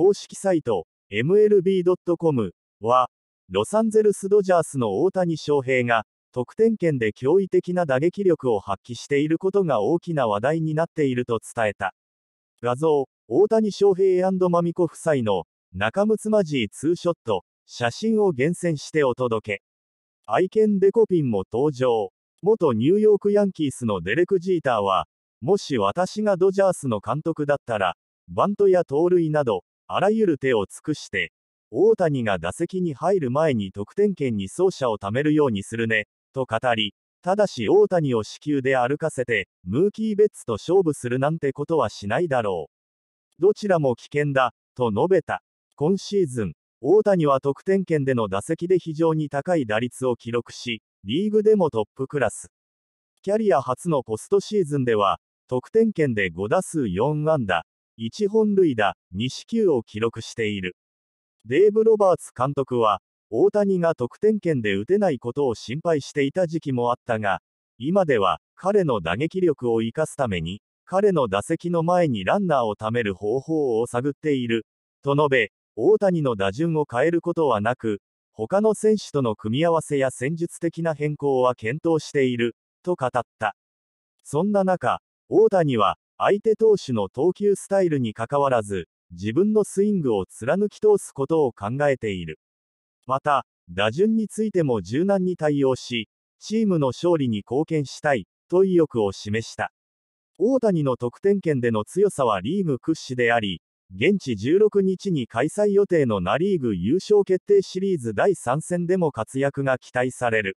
公式サイト、MLB.com は、ロサンゼルス・ドジャースの大谷翔平が、得点圏で驚異的な打撃力を発揮していることが大きな話題になっていると伝えた。画像、大谷翔平マミコ夫妻の、仲睦まじいツーショット、写真を厳選してお届け。愛犬デコピンも登場。元ニューヨークヤンキースのデレク・ジーターは、もし私がドジャースの監督だったら、バントや盗塁など、あらゆる手を尽くして、大谷が打席に入る前に得点圏に走者を貯めるようにするね、と語り、ただし大谷を至球で歩かせて、ムーキー・ベッツと勝負するなんてことはしないだろう。どちらも危険だ、と述べた。今シーズン、大谷は得点圏での打席で非常に高い打率を記録し、リーグでもトップクラス。キャリア初のポストシーズンでは、得点圏で5打数4安打、1本塁打、2四球を記録している。デーブ・ロバーツ監督は、大谷が得点圏で打てないことを心配していた時期もあったが、今では彼の打撃力を生かすために、彼の打席の前にランナーを貯める方法を探っている、と述べ、大谷の打順を変えることはなく、他の選手との組み合わせや戦術的な変更は検討している、と語った。そんな中、大谷は、相手投手の投球スタイルにかかわらず、自分のスイングを貫き通すことを考えている。また、打順についても柔軟に対応し、チームの勝利に貢献したい、と意欲を示した。大谷の得点圏での強さはリーグ屈指であり、現地16日に開催予定のナ・リーグ優勝決定シリーズ第3戦でも活躍が期待される。